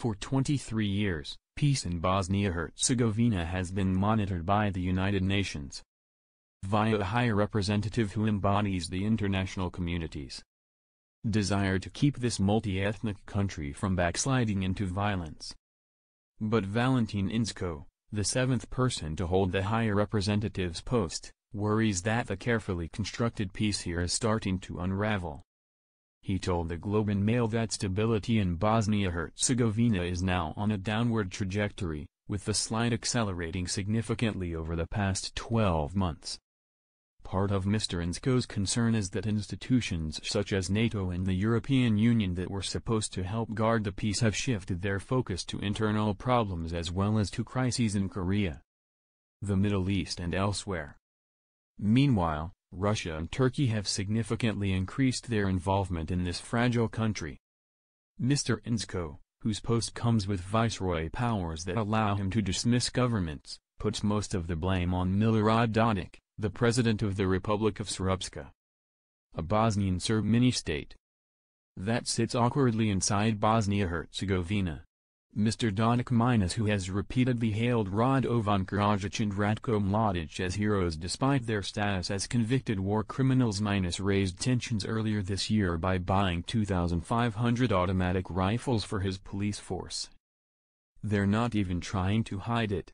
For 23 years, peace in Bosnia-Herzegovina has been monitored by the United Nations via a high representative who embodies the international community's desire to keep this multi-ethnic country from backsliding into violence. But Valentin Insko, the seventh person to hold the high representative's post, worries that the carefully constructed peace here is starting to unravel. He told the Globe and Mail that stability in Bosnia-Herzegovina is now on a downward trajectory, with the slide accelerating significantly over the past 12 months. Part of Mr. Insko's concern is that institutions such as NATO and the European Union that were supposed to help guard the peace have shifted their focus to internal problems as well as to crises in Korea, the Middle East and elsewhere. Meanwhile, Russia and Turkey have significantly increased their involvement in this fragile country. Mr. Insko, whose post comes with viceroy powers that allow him to dismiss governments, puts most of the blame on Milorad Dodik, the president of the Republic of Srpska, a Bosnian Serb mini-state that sits awkwardly inside Bosnia-Herzegovina. Mr. Donik Minas who has repeatedly hailed Rado von and Ratko Mladic as heroes despite their status as convicted war criminals Minas raised tensions earlier this year by buying 2,500 automatic rifles for his police force. They're not even trying to hide it.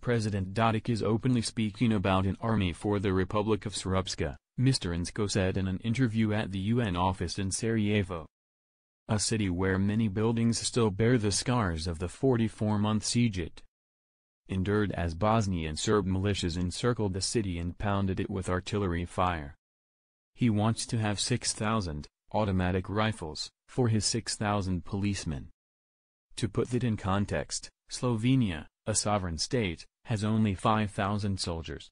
President Dodik is openly speaking about an army for the Republic of Srpska, Mr. Insko said in an interview at the UN office in Sarajevo a city where many buildings still bear the scars of the 44-month siege endured as Bosnian Serb militias encircled the city and pounded it with artillery fire. He wants to have 6,000 automatic rifles for his 6,000 policemen. To put it in context, Slovenia, a sovereign state, has only 5,000 soldiers.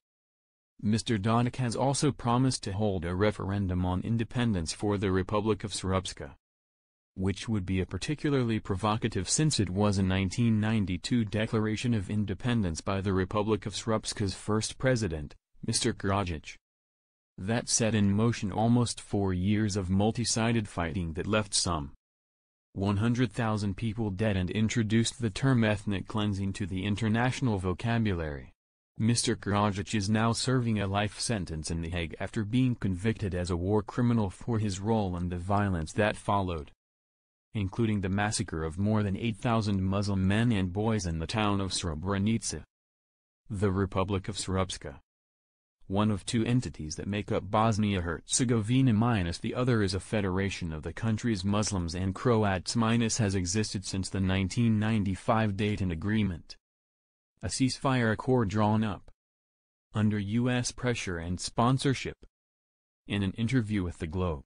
Mr. Dodik has also promised to hold a referendum on independence for the Republic of Srpska which would be a particularly provocative since it was a 1992 declaration of independence by the Republic of Srpska's first president, Mr. Karadzic. That set in motion almost four years of multi-sided fighting that left some 100,000 people dead and introduced the term ethnic cleansing to the international vocabulary. Mr. Karadzic is now serving a life sentence in The Hague after being convicted as a war criminal for his role in the violence that followed including the massacre of more than 8,000 Muslim men and boys in the town of Srebrenica. The Republic of Srpska one of two entities that make up Bosnia-Herzegovina minus the other is a federation of the country's Muslims and Croats minus has existed since the 1995 Dayton Agreement. A ceasefire accord drawn up under U.S. pressure and sponsorship. In an interview with The Globe,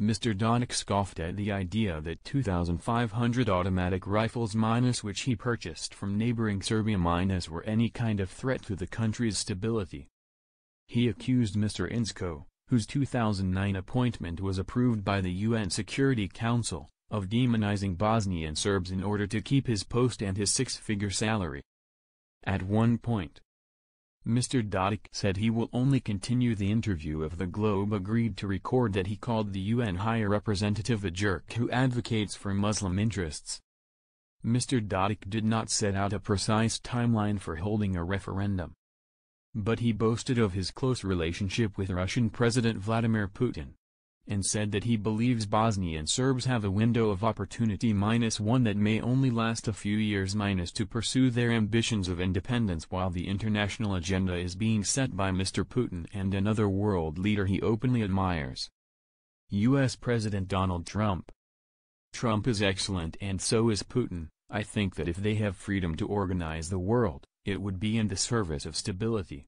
Mr. Donick scoffed at the idea that 2,500 automatic rifles minus which he purchased from neighboring Serbia minus were any kind of threat to the country's stability. He accused Mr. Insko, whose 2009 appointment was approved by the UN Security Council, of demonizing Bosnian Serbs in order to keep his post and his six-figure salary. At one point, Mr. Doddick said he will only continue the interview if the Globe agreed to record that he called the UN High Representative a jerk who advocates for Muslim interests. Mr. Doddick did not set out a precise timeline for holding a referendum. But he boasted of his close relationship with Russian President Vladimir Putin and said that he believes Bosnian Serbs have a window of opportunity minus one that may only last a few years minus to pursue their ambitions of independence while the international agenda is being set by Mr. Putin and another world leader he openly admires. U.S. President Donald Trump Trump is excellent and so is Putin, I think that if they have freedom to organize the world, it would be in the service of stability.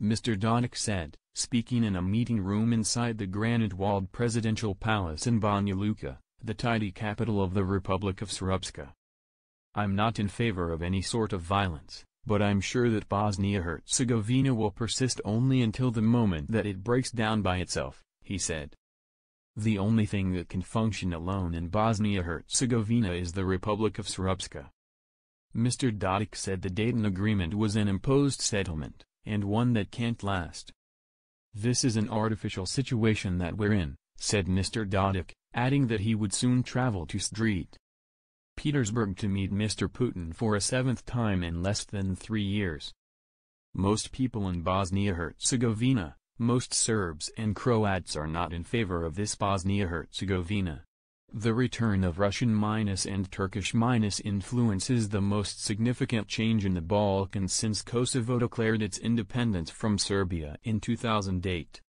Mr. Donick said, speaking in a meeting room inside the granite-walled presidential palace in Banja Luka, the tidy capital of the Republic of Srpska. I'm not in favor of any sort of violence, but I'm sure that Bosnia-Herzegovina will persist only until the moment that it breaks down by itself, he said. The only thing that can function alone in Bosnia-Herzegovina is the Republic of Srpska. Mr. Dodik said the Dayton Agreement was an imposed settlement, and one that can't last. This is an artificial situation that we're in, said Mr. Dodik, adding that he would soon travel to St. Petersburg to meet Mr. Putin for a seventh time in less than three years. Most people in Bosnia-Herzegovina, most Serbs and Croats are not in favor of this Bosnia-Herzegovina. The return of Russian minus and Turkish minus influence is the most significant change in the Balkans since Kosovo declared its independence from Serbia in 2008.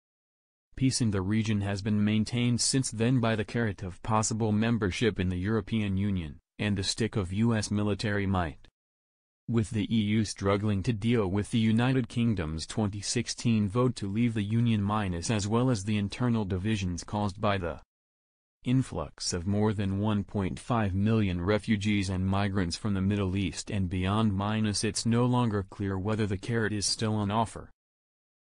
Peace in the region has been maintained since then by the carrot of possible membership in the European Union, and the stick of U.S. military might. With the EU struggling to deal with the United Kingdom's 2016 vote to leave the Union minus as well as the internal divisions caused by the influx of more than 1.5 million refugees and migrants from the Middle East and beyond minus it's no longer clear whether the carrot is still on offer.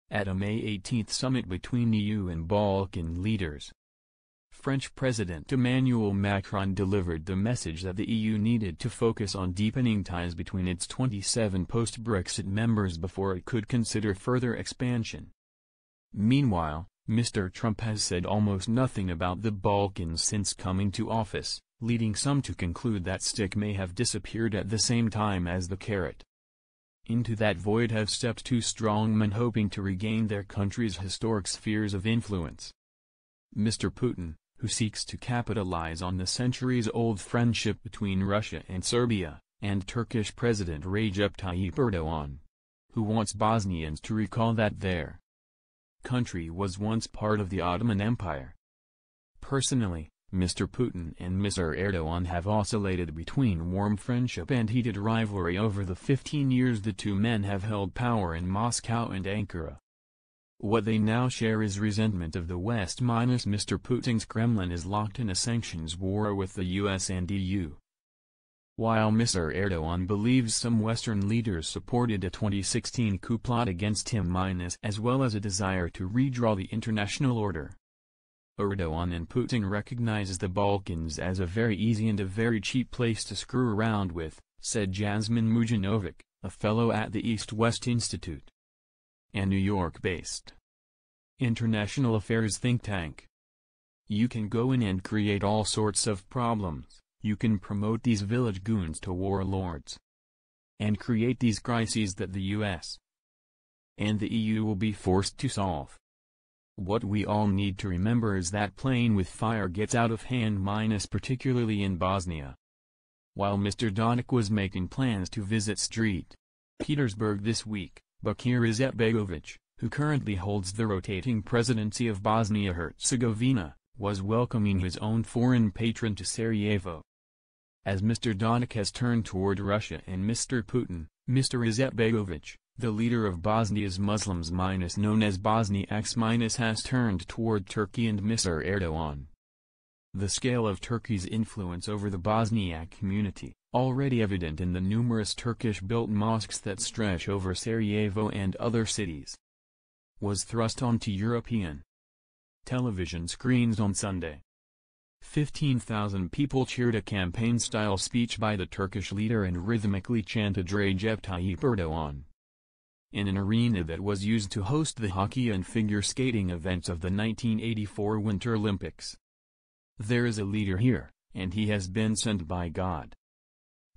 At a May 18 summit between EU and Balkan leaders, French President Emmanuel Macron delivered the message that the EU needed to focus on deepening ties between its 27 post-Brexit members before it could consider further expansion. Meanwhile, Mr. Trump has said almost nothing about the Balkans since coming to office, leading some to conclude that stick may have disappeared at the same time as the carrot. Into that void have stepped two strong men hoping to regain their country's historic spheres of influence. Mr. Putin, who seeks to capitalize on the centuries-old friendship between Russia and Serbia, and Turkish President Recep Tayyip Erdogan, who wants Bosnians to recall that there country was once part of the Ottoman Empire. Personally, Mr. Putin and Mr. Erdogan have oscillated between warm friendship and heated rivalry over the 15 years the two men have held power in Moscow and Ankara. What they now share is resentment of the West minus Mr. Putin's Kremlin is locked in a sanctions war with the US and EU. While Mr. Erdogan believes some Western leaders supported a 2016 coup plot against him as well as a desire to redraw the international order. Erdogan and Putin recognizes the Balkans as a very easy and a very cheap place to screw around with, said Jasmine Mujinovic, a fellow at the East-West Institute, a New York-based international affairs think tank. You can go in and create all sorts of problems you can promote these village goons to warlords and create these crises that the US and the EU will be forced to solve. What we all need to remember is that playing with fire gets out of hand minus particularly in Bosnia. While Mr. Donik was making plans to visit St. Petersburg this week, Bakir Izetbegovic, who currently holds the rotating presidency of Bosnia-Herzegovina, was welcoming his own foreign patron to Sarajevo as Mr. Donik has turned toward Russia and Mr. Putin, Mr. Izetbegovic, the leader of Bosnia's Muslims minus known as Bosniaks minus has turned toward Turkey and Mr. Erdogan. The scale of Turkey's influence over the Bosniak community, already evident in the numerous Turkish-built mosques that stretch over Sarajevo and other cities, was thrust onto European television screens on Sunday. 15,000 people cheered a campaign-style speech by the Turkish leader and rhythmically chanted Recep Tayyip Erdogan. In an arena that was used to host the hockey and figure skating events of the 1984 Winter Olympics. There is a leader here, and he has been sent by God.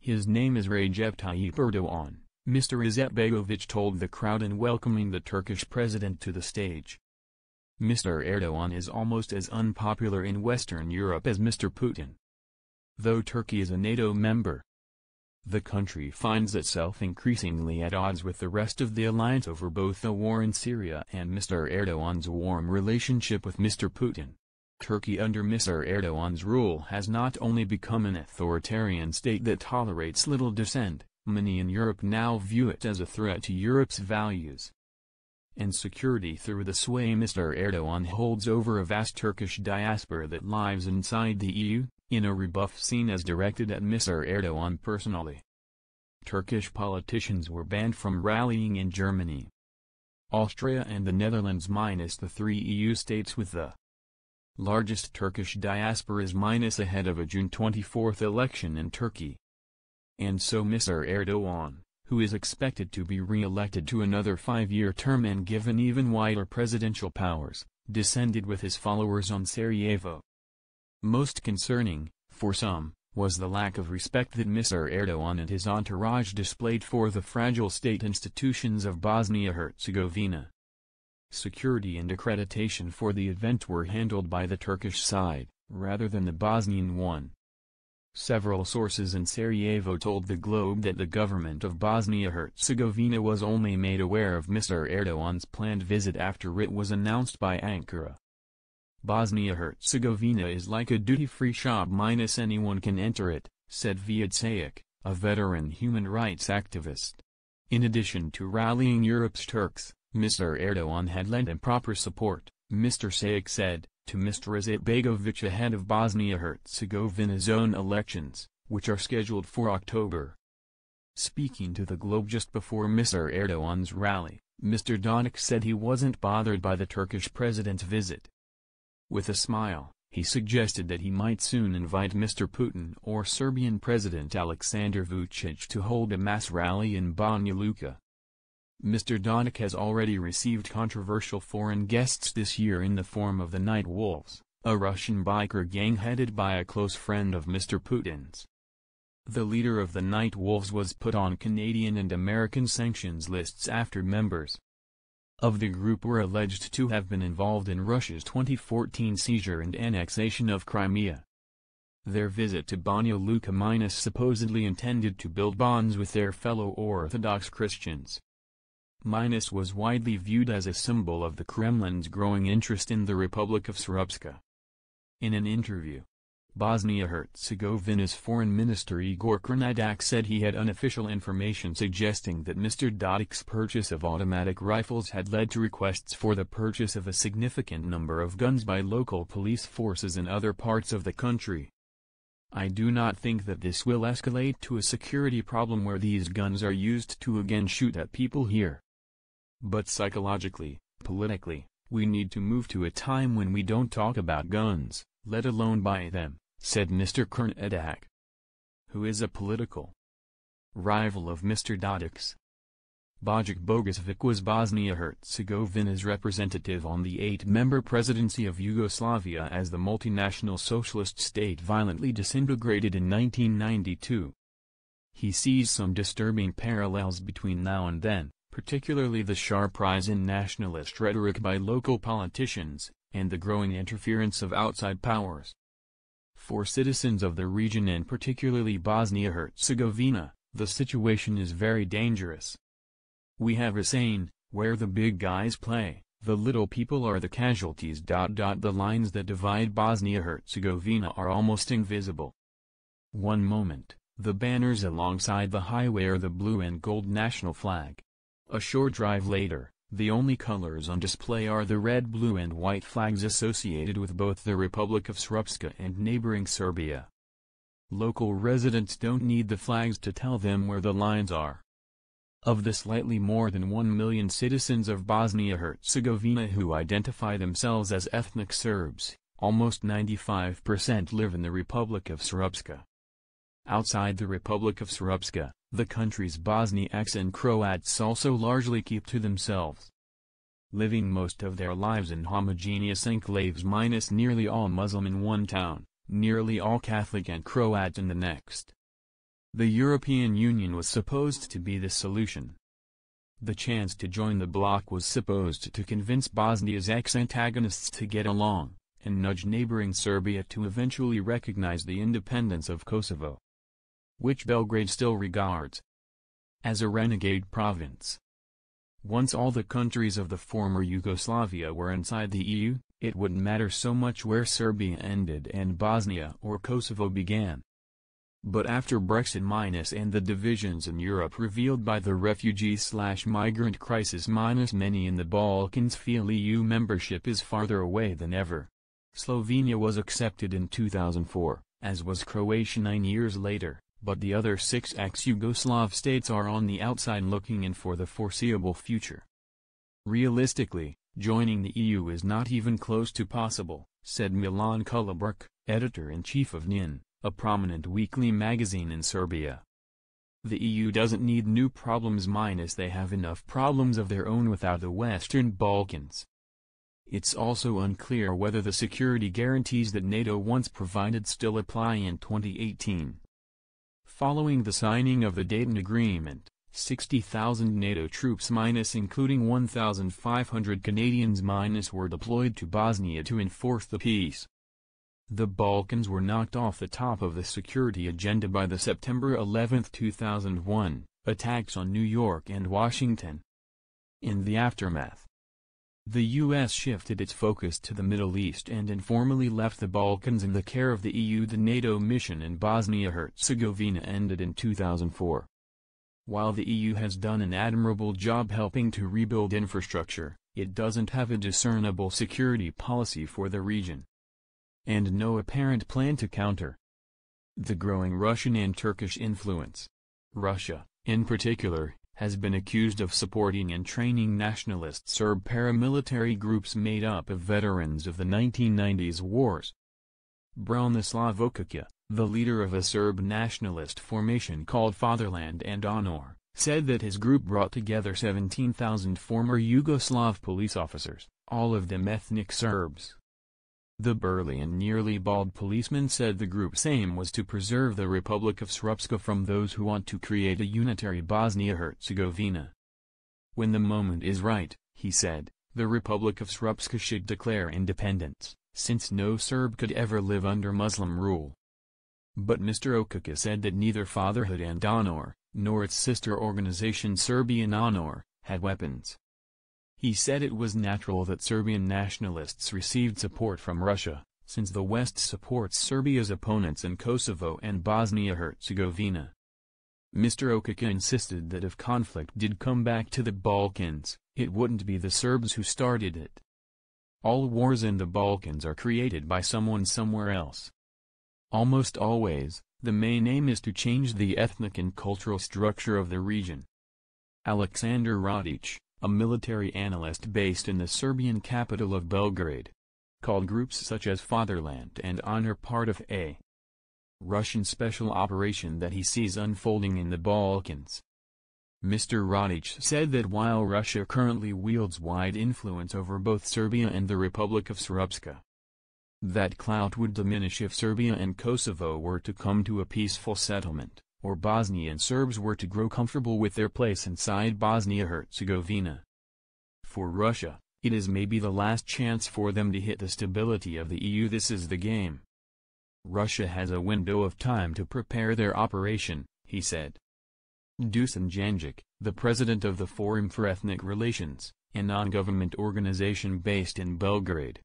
His name is Recep Tayyip Erdogan, Mr. Izetbegovic told the crowd in welcoming the Turkish president to the stage. Mr. Erdogan is almost as unpopular in Western Europe as Mr. Putin. Though Turkey is a NATO member, the country finds itself increasingly at odds with the rest of the alliance over both the war in Syria and Mr. Erdogan's warm relationship with Mr. Putin. Turkey under Mr. Erdogan's rule has not only become an authoritarian state that tolerates little dissent, many in Europe now view it as a threat to Europe's values and security through the sway Mr. Erdogan holds over a vast Turkish diaspora that lives inside the EU, in a rebuff seen as directed at Mr. Erdogan personally. Turkish politicians were banned from rallying in Germany. Austria and the Netherlands minus the three EU states with the largest Turkish diasporas minus ahead of a June 24 election in Turkey. And so Mr. Erdogan, who is expected to be re-elected to another five-year term and given even wider presidential powers, descended with his followers on Sarajevo. Most concerning, for some, was the lack of respect that Mr. Erdogan and his entourage displayed for the fragile state institutions of Bosnia-Herzegovina. Security and accreditation for the event were handled by the Turkish side, rather than the Bosnian one. Several sources in Sarajevo told the Globe that the government of Bosnia-Herzegovina was only made aware of Mr. Erdogan's planned visit after it was announced by Ankara. Bosnia-Herzegovina is like a duty-free shop minus anyone can enter it, said Viad a veteran human rights activist. In addition to rallying Europe's Turks, Mr. Erdogan had lent improper support, Mr. Sayek said, to Mr. Izetbegovic ahead of Bosnia-Herzegovina's own elections, which are scheduled for October. Speaking to the Globe just before Mr. Erdogan's rally, Mr. Donik said he wasn't bothered by the Turkish president's visit. With a smile, he suggested that he might soon invite Mr. Putin or Serbian President Aleksandar Vucic to hold a mass rally in Banja Luka. Mr. Donick has already received controversial foreign guests this year in the form of the Night Wolves, a Russian biker gang headed by a close friend of Mr. Putin's. The leader of the Night Wolves was put on Canadian and American sanctions lists after members of the group were alleged to have been involved in Russia's 2014 seizure and annexation of Crimea. Their visit to Banja Luka Minas supposedly intended to build bonds with their fellow Orthodox Christians. Minus was widely viewed as a symbol of the Kremlin's growing interest in the Republic of Srpska. In an interview, Bosnia-Herzegovina's Foreign Minister Igor Krnadak said he had unofficial information suggesting that Mr. Dodik's purchase of automatic rifles had led to requests for the purchase of a significant number of guns by local police forces in other parts of the country. I do not think that this will escalate to a security problem where these guns are used to again shoot at people here. But psychologically, politically, we need to move to a time when we don't talk about guns, let alone buy them, said Mr. Edak. who is a political rival of Mr. Dodik's. Bajic Bogosevic was Bosnia-Herzegovina's representative on the eight-member presidency of Yugoslavia as the multinational socialist state violently disintegrated in 1992. He sees some disturbing parallels between now and then, particularly the sharp rise in nationalist rhetoric by local politicians, and the growing interference of outside powers. For citizens of the region and particularly Bosnia-Herzegovina, the situation is very dangerous. We have a saying: where the big guys play, the little people are the casualties. The lines that divide Bosnia-Herzegovina are almost invisible. One moment, the banners alongside the highway are the blue and gold national flag. A short drive later, the only colors on display are the red blue and white flags associated with both the Republic of Srpska and neighboring Serbia. Local residents don't need the flags to tell them where the lines are. Of the slightly more than 1 million citizens of Bosnia-Herzegovina who identify themselves as ethnic Serbs, almost 95% live in the Republic of Srpska. Outside the Republic of Srpska, the country's Bosniaks and Croats also largely keep to themselves. Living most of their lives in homogeneous enclaves minus nearly all Muslim in one town, nearly all Catholic and Croat in the next. The European Union was supposed to be the solution. The chance to join the bloc was supposed to convince Bosnia's ex-antagonists to get along, and nudge neighboring Serbia to eventually recognize the independence of Kosovo which Belgrade still regards as a renegade province. Once all the countries of the former Yugoslavia were inside the EU, it wouldn't matter so much where Serbia ended and Bosnia or Kosovo began. But after Brexit minus and the divisions in Europe revealed by the refugee-slash-migrant crisis minus many in the Balkans feel EU membership is farther away than ever. Slovenia was accepted in 2004, as was Croatia nine years later but the other six ex-Yugoslav states are on the outside looking in for the foreseeable future. Realistically, joining the EU is not even close to possible, said Milan Kulabruk, editor-in-chief of NIN, a prominent weekly magazine in Serbia. The EU doesn't need new problems minus they have enough problems of their own without the Western Balkans. It's also unclear whether the security guarantees that NATO once provided still apply in 2018. Following the signing of the Dayton Agreement, 60,000 NATO troops minus including 1,500 Canadians minus were deployed to Bosnia to enforce the peace. The Balkans were knocked off the top of the security agenda by the September 11, 2001, attacks on New York and Washington. In the aftermath, the U.S. shifted its focus to the Middle East and informally left the Balkans in the care of the EU. The NATO mission in Bosnia-Herzegovina ended in 2004. While the EU has done an admirable job helping to rebuild infrastructure, it doesn't have a discernible security policy for the region. And no apparent plan to counter the growing Russian and Turkish influence. Russia, in particular, has been accused of supporting and training nationalist Serb paramilitary groups made up of veterans of the 1990s wars. Branislav Okakia, the leader of a Serb nationalist formation called Fatherland and Honor, said that his group brought together 17,000 former Yugoslav police officers, all of them ethnic Serbs the burly and nearly bald policeman said the group's aim was to preserve the Republic of Srpska from those who want to create a unitary Bosnia-Herzegovina. When the moment is right, he said, the Republic of Srpska should declare independence, since no Serb could ever live under Muslim rule. But Mr. Okuka said that neither Fatherhood and Honor, nor its sister organization Serbian Honor, had weapons. He said it was natural that Serbian nationalists received support from Russia, since the West supports Serbia's opponents in Kosovo and Bosnia-Herzegovina. Mr. Okaka insisted that if conflict did come back to the Balkans, it wouldn't be the Serbs who started it. All wars in the Balkans are created by someone somewhere else. Almost always, the main aim is to change the ethnic and cultural structure of the region. Alexander Radic, a military analyst based in the Serbian capital of Belgrade. Called groups such as Fatherland and Honor part of a Russian special operation that he sees unfolding in the Balkans. Mr. Radic said that while Russia currently wields wide influence over both Serbia and the Republic of Srpska, that clout would diminish if Serbia and Kosovo were to come to a peaceful settlement or Bosnian Serbs were to grow comfortable with their place inside Bosnia-Herzegovina. For Russia, it is maybe the last chance for them to hit the stability of the EU this is the game. Russia has a window of time to prepare their operation, he said. Dusan Janjic, the president of the Forum for Ethnic Relations, a non-government organization based in Belgrade,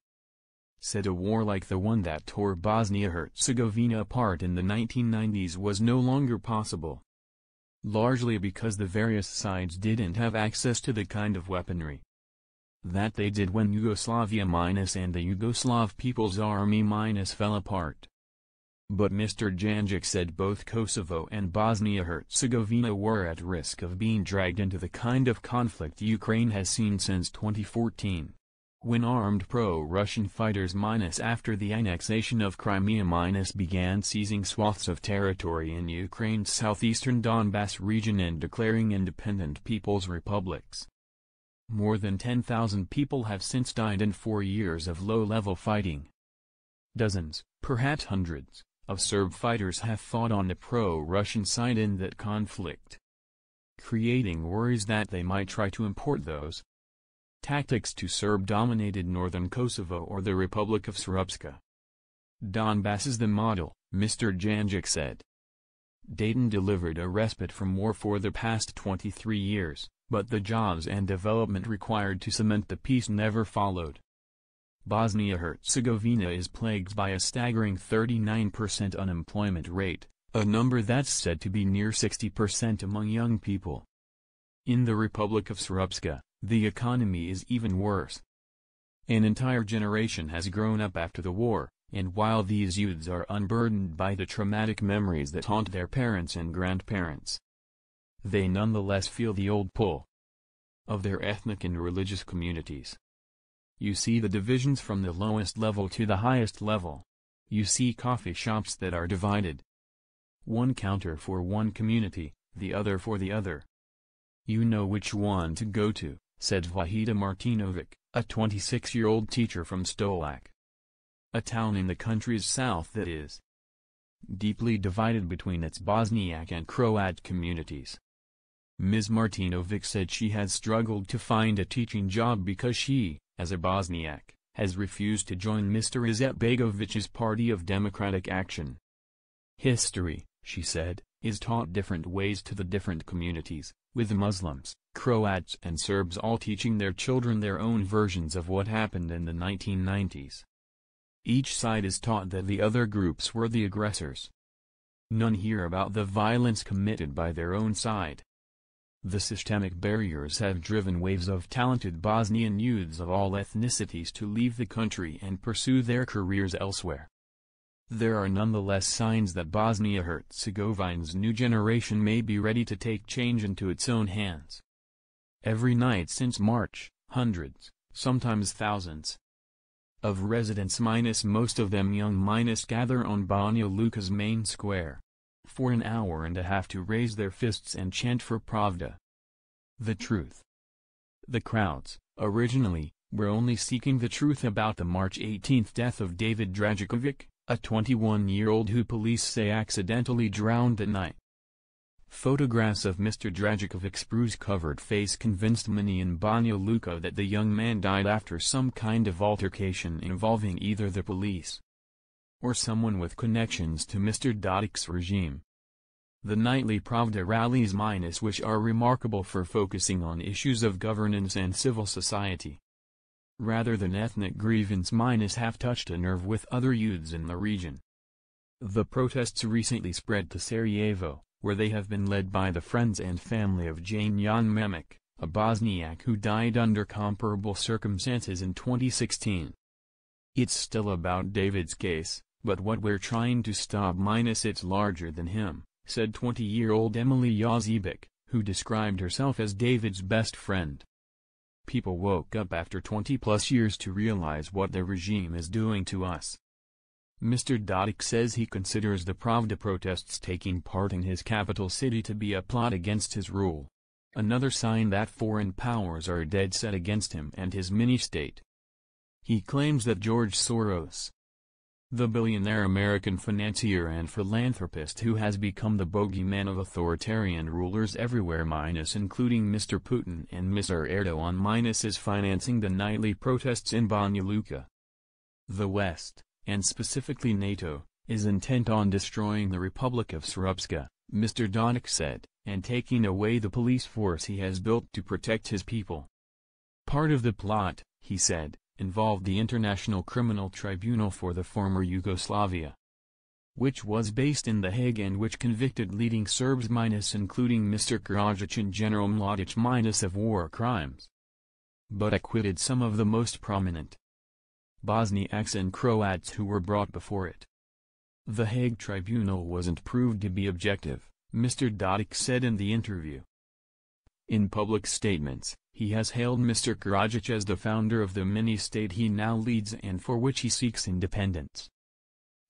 said a war like the one that tore Bosnia-Herzegovina apart in the 1990s was no longer possible. Largely because the various sides didn't have access to the kind of weaponry that they did when Yugoslavia minus and the Yugoslav People's Army minus fell apart. But Mr. Janjic said both Kosovo and Bosnia-Herzegovina were at risk of being dragged into the kind of conflict Ukraine has seen since 2014 when armed pro-Russian fighters after the annexation of Crimea began seizing swaths of territory in Ukraine's southeastern Donbass region and declaring independent people's republics. More than 10,000 people have since died in four years of low-level fighting. Dozens, perhaps hundreds, of Serb fighters have fought on the pro-Russian side in that conflict, creating worries that they might try to import those Tactics to Serb-dominated northern Kosovo or the Republic of Srpska. Donbass is the model, Mr. Janjic said. Dayton delivered a respite from war for the past 23 years, but the jobs and development required to cement the peace never followed. Bosnia-Herzegovina is plagued by a staggering 39% unemployment rate, a number that's said to be near 60% among young people. In the Republic of Srpska, the economy is even worse. An entire generation has grown up after the war, and while these youths are unburdened by the traumatic memories that haunt their parents and grandparents, they nonetheless feel the old pull of their ethnic and religious communities. You see the divisions from the lowest level to the highest level. You see coffee shops that are divided. One counter for one community, the other for the other. You know which one to go to said Vahida Martinovic, a 26-year-old teacher from Stolac. A town in the country's south that is deeply divided between its Bosniak and Croat communities. Ms. Martinovic said she has struggled to find a teaching job because she, as a Bosniak, has refused to join Mr. Izetbegovic's Party of Democratic Action. History, she said, is taught different ways to the different communities, with Muslims, Croats and Serbs all teaching their children their own versions of what happened in the 1990s. Each side is taught that the other groups were the aggressors. None hear about the violence committed by their own side. The systemic barriers have driven waves of talented Bosnian youths of all ethnicities to leave the country and pursue their careers elsewhere. There are nonetheless signs that Bosnia-Herzegovina's new generation may be ready to take change into its own hands. Every night since March, hundreds, sometimes thousands, of residents minus most of them young minus gather on Banja Luka's main square for an hour and a half to raise their fists and chant for Pravda. The truth. The crowds, originally, were only seeking the truth about the March 18th death of David Dragicovic a 21-year-old who police say accidentally drowned at night. Photographs of Mr. Dragicovic's bruise-covered face convinced many in Banja Luka that the young man died after some kind of altercation involving either the police or someone with connections to Mr. Dodik's regime. The nightly Pravda rallies minus which are remarkable for focusing on issues of governance and civil society rather than ethnic grievance minus have touched a nerve with other youths in the region. The protests recently spread to Sarajevo, where they have been led by the friends and family of Jane Jan Memek, a Bosniak who died under comparable circumstances in 2016. It's still about David's case, but what we're trying to stop minus it's larger than him, said 20-year-old Emily Yazibek, who described herself as David's best friend. People woke up after 20-plus years to realize what the regime is doing to us. Mr. Dodik says he considers the Pravda protests taking part in his capital city to be a plot against his rule. Another sign that foreign powers are dead set against him and his mini-state. He claims that George Soros, the billionaire American financier and philanthropist who has become the bogeyman of authoritarian rulers everywhere minus including Mr. Putin and Mr. Erdogan minus is financing the nightly protests in Banja Luka. The West, and specifically NATO, is intent on destroying the Republic of Srpska, Mr. Donik said, and taking away the police force he has built to protect his people. Part of the plot, he said, involved the International Criminal Tribunal for the former Yugoslavia, which was based in The Hague and which convicted leading Serbs minus including Mr. Karadzic and General Mladic minus of war crimes, but acquitted some of the most prominent Bosniaks and Croats who were brought before it. The Hague tribunal wasn't proved to be objective, Mr. Dodik said in the interview. In public statements, he has hailed Mr. Karadzic as the founder of the mini-state he now leads and for which he seeks independence.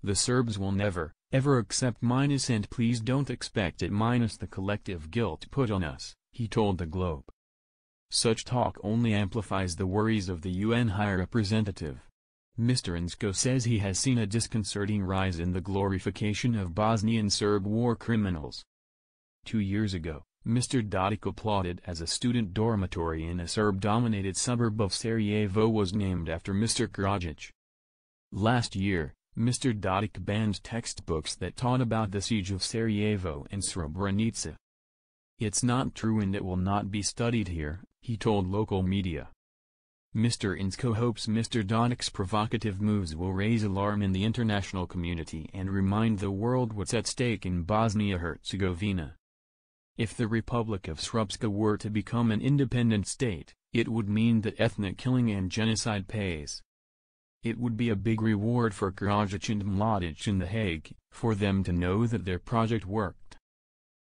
The Serbs will never, ever accept minus and please don't expect it minus the collective guilt put on us, he told the Globe. Such talk only amplifies the worries of the UN High Representative. Mr. Insko says he has seen a disconcerting rise in the glorification of Bosnian Serb war criminals. Two years ago, Mr. Dodik applauded as a student dormitory in a Serb-dominated suburb of Sarajevo was named after Mr. Krajic. Last year, Mr. Dodik banned textbooks that taught about the siege of Sarajevo and Srebrenica. It's not true and it will not be studied here, he told local media. Mr. Insko hopes Mr. Dodik's provocative moves will raise alarm in the international community and remind the world what's at stake in Bosnia-Herzegovina. If the Republic of Srpska were to become an independent state, it would mean that ethnic killing and genocide pays. It would be a big reward for Karadzic and Mladic in The Hague, for them to know that their project worked.